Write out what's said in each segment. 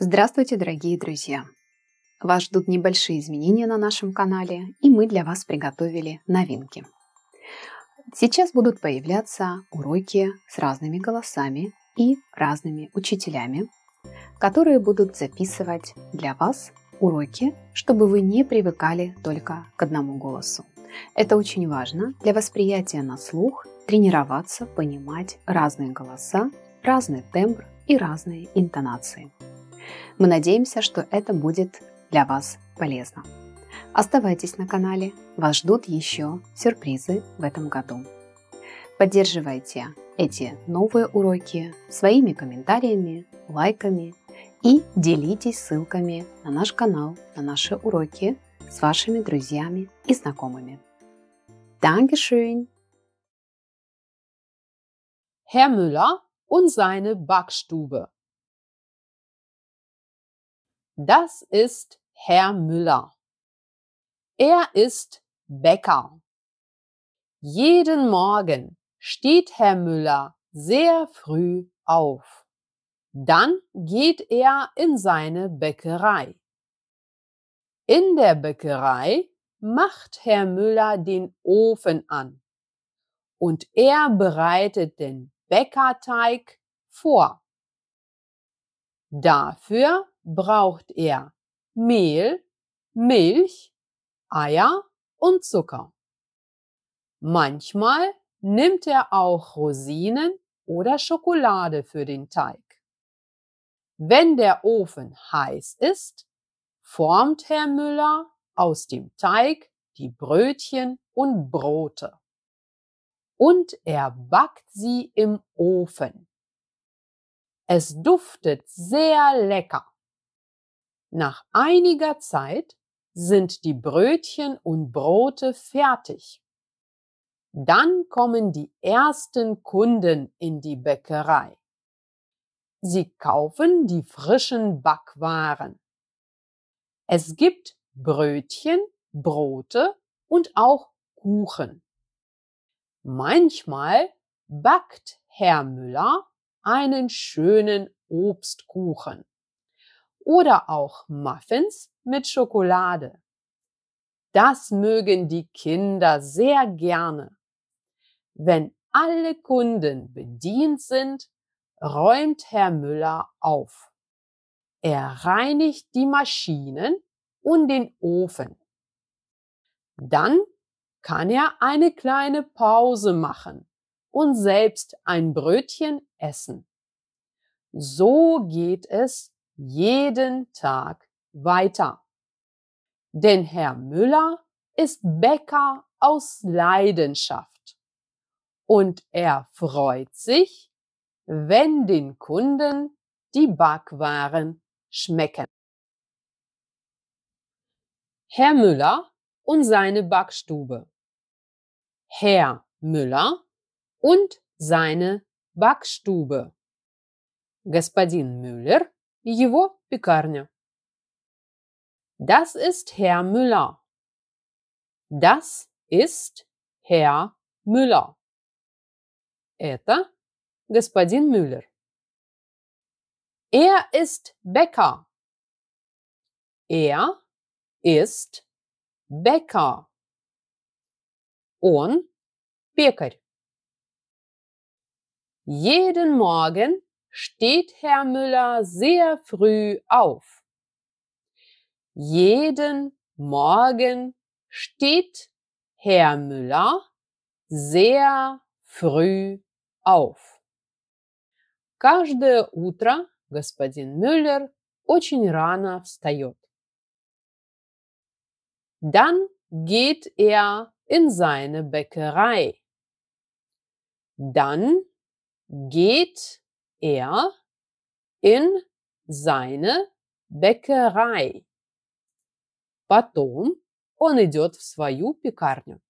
Здравствуйте, дорогие друзья! Вас ждут небольшие изменения на нашем канале, и мы для вас приготовили новинки. Сейчас будут появляться уроки с разными голосами и разными учителями, которые будут записывать для вас уроки, чтобы вы не привыкали только к одному голосу. Это очень важно для восприятия на слух, тренироваться, понимать разные голоса, разный тембр и разные интонации – мы надеемся, что это будет для вас полезно. Оставайтесь на канале, вас ждут еще сюрпризы в этом году. Поддерживайте эти новые уроки своими комментариями, лайками и делитесь ссылками на наш канал, на наши уроки с вашими друзьями и знакомыми. Dankeschön! Herr Müller und seine Backstube Das ist Herr Müller. Er ist Bäcker. Jeden Morgen steht Herr Müller sehr früh auf. Dann geht er in seine Bäckerei. In der Bäckerei macht Herr Müller den Ofen an und er bereitet den Bäckerteig vor. Dafür braucht er Mehl, Milch, Eier und Zucker. Manchmal nimmt er auch Rosinen oder Schokolade für den Teig. Wenn der Ofen heiß ist, formt Herr Müller aus dem Teig die Brötchen und Brote. Und er backt sie im Ofen. Es duftet sehr lecker. Nach einiger Zeit sind die Brötchen und Brote fertig. Dann kommen die ersten Kunden in die Bäckerei. Sie kaufen die frischen Backwaren. Es gibt Brötchen, Brote und auch Kuchen. Manchmal backt Herr Müller einen schönen Obstkuchen oder auch Muffins mit Schokolade. Das mögen die Kinder sehr gerne. Wenn alle Kunden bedient sind, räumt Herr Müller auf. Er reinigt die Maschinen und den Ofen. Dann kann er eine kleine Pause machen und selbst ein Brötchen essen. So geht es jeden Tag weiter. Denn Herr Müller ist Bäcker aus Leidenschaft und er freut sich, wenn den Kunden die Backwaren schmecken. Herr Müller und seine Backstube. Herr Müller und seine Backstube. Господин Müller его пекарня. Das ist Herr Müller. Das ist Herr Müller. Это господин Müller. Er ist Bäcker. Er ist Bäcker. Он пекарь. Jeden Morgen steht Herr Müller sehr früh auf. Jeden Morgen steht Herr Müller sehr früh auf. Каждое утро господин Müller очень рано встает. Dann geht er in seine Bäckerei. Dann geht er er in seine Bäckerei. Потом он идет в свою пекарню.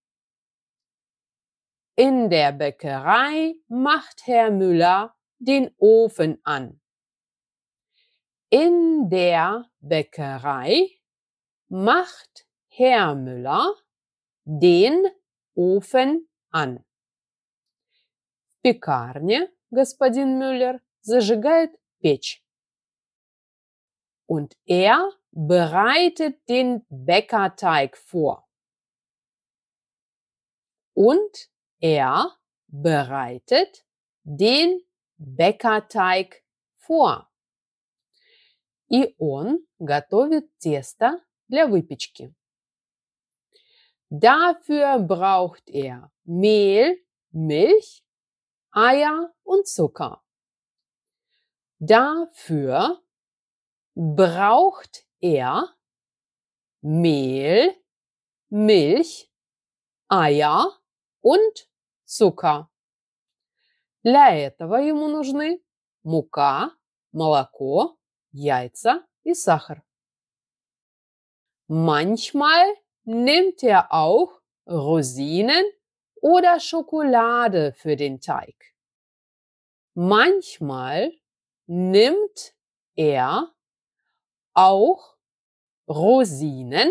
In der Bäckerei macht Herr Müller den Ofen an. In der Bäckerei macht Herr Müller den Ofen an. В пекарне господин Müller зажигает печь. Und er bereitet den Bäckerteig vor. Und er bereitet den Bäckerteig vor. И он готовит тесто для выпечки. Dafür braucht er Mehl, Milch Eier und Zucker. Dafür braucht er Mehl, Milch, Eier und Zucker. Для этого ему нужны мука, молоко, яйца и сахар. Manchmal nimmt er auch Rosinen oder Schokolade für den Teig. Manchmal nimmt er auch Rosinen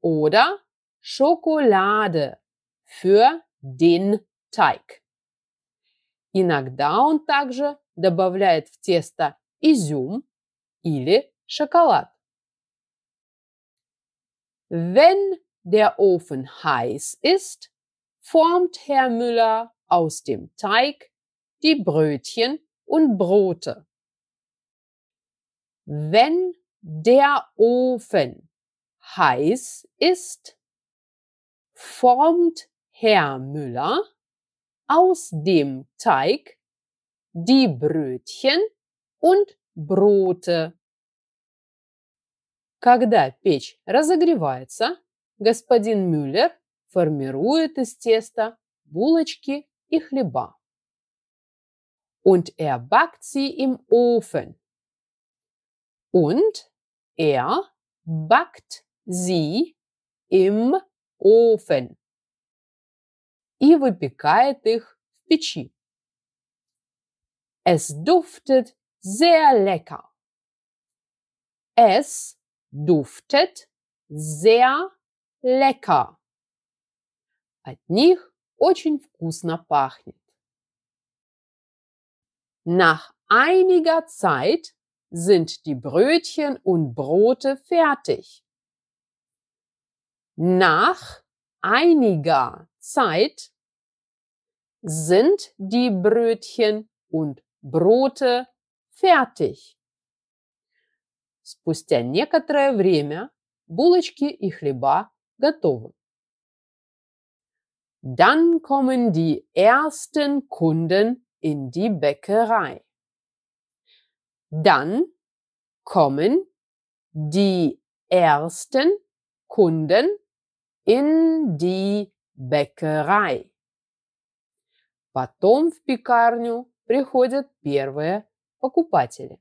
oder Schokolade für den Teig. Иногда он также добавляет в тесто изюм или шоколад. Wenn der Ofen heiß ist, formt Herr Müller aus dem Teig die Brötchen und Brote. Wenn der Ofen heiß ist, formt Herr Müller aus dem Teig die Brötchen und Brote. Когда печь разогревается, господин Мюллер формирует из теста булочки и хлеба. Und er backt sie im Ofen. Und er backt sie im Ofen. И выпекает их в печи. Es duftet sehr lecker. Es duftet sehr lecker. От них очень вкусно пахнет. Nach einiger Zeit sind die Brötchen und Brote fertig. Nach einiger Zeit sind die Brötchen und Brote fertig. Спустя некоторое время булочки и хлеба готовы. Dann kommen die ersten Kunden in die Bäckerei. Dann kommen die ersten Kunden in die Bäckerei. Потом в пекарню приходят первые покупатели.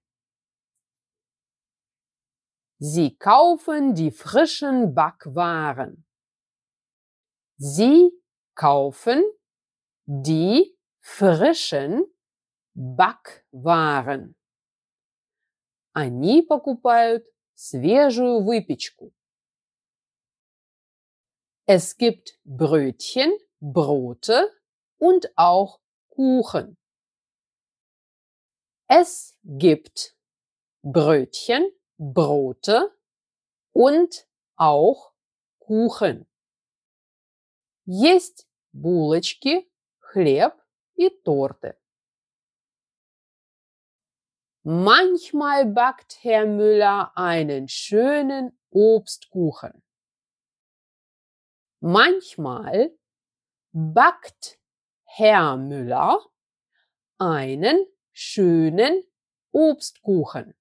Sie kaufen die frischen Backwaren. Sie kaufen die frischen Backwaren. Они покупают свежую выпечку. Es gibt Brötchen, Brote und auch Kuchen. Es gibt Brötchen, Brote und auch Kuchen. Есть булочки, хлеб и торты. Manchmal backt Herr Müller einen schönen Obstkuchen. Manchmal backt Herr Müller einen schönen Obstkuchen.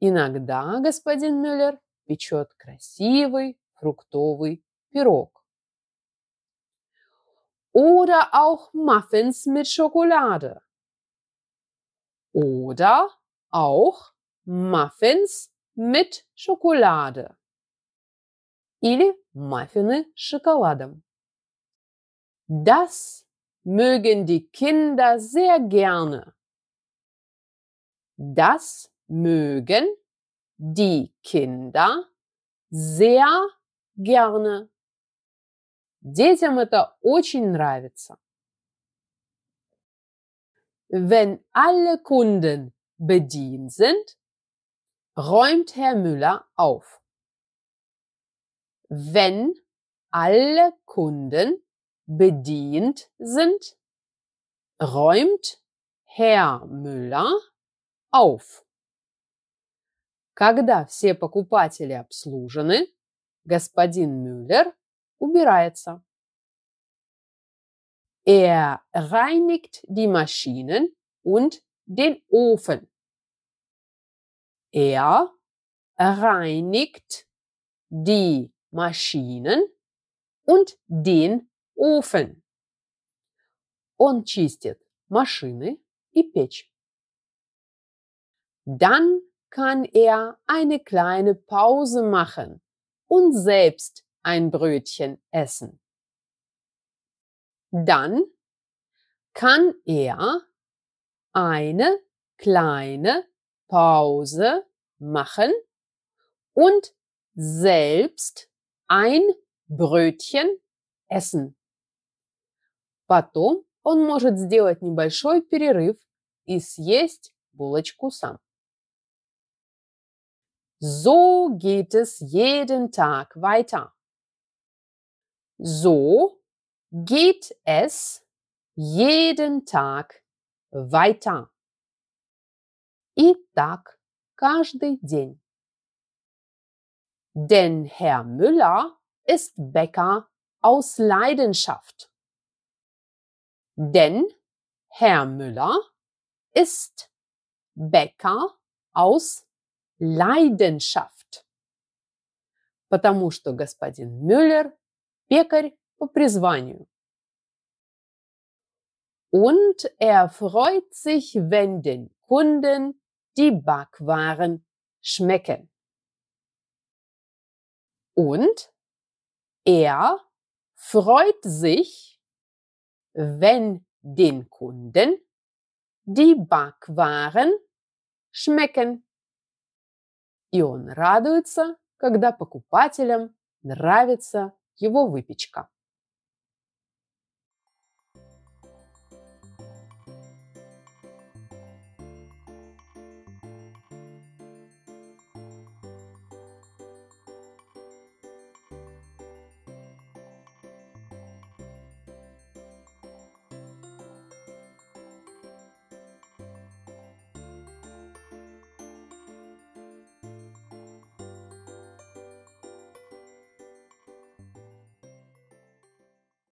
Иногда господин Мюллер печет красивый фруктовый пирог. Oder auch Muffins mit Schokolade. Oder auch Muffins mit Schokolade. Или Muffins с шоколадом. Das mögen die Kinder sehr gerne. Das mögen die Kinder sehr gerne. Детям это очень нравится. Wenn alle Kunden bedient sind, räumt Herr Müller auf. Wenn alle Kunden bedient sind, räumt Herr Müller auf. Когда все покупатели обслужены, господин Мюллер убирается. Er reinigt die Maschinen und den Ofen. Er reinigt die Maschinen und den Ofen. Он чистит машины и печь. Dann kann er eine kleine Pause machen und selbst ein Brötchen essen. Dann kann er eine kleine Pause machen und selbst ein Brötchen essen. Потом он может сделать небольшой перерыв и съесть булочку сам. So geht es jeden Tag weiter. So geht es jeden Tag weiter. И так каждый день. Denn Herr Müller ist Bäcker aus Leidenschaft. Denn Herr Müller ist Bäcker aus Leidenschaft. Потому что господин Müller пекарь по призванию. Und er freut sich, wenn den Kunden die Backwaren schmecken. Und er freut sich, wenn den Kunden die Backwaren schmecken. И он радуется, когда покупателям нравится его выпечка.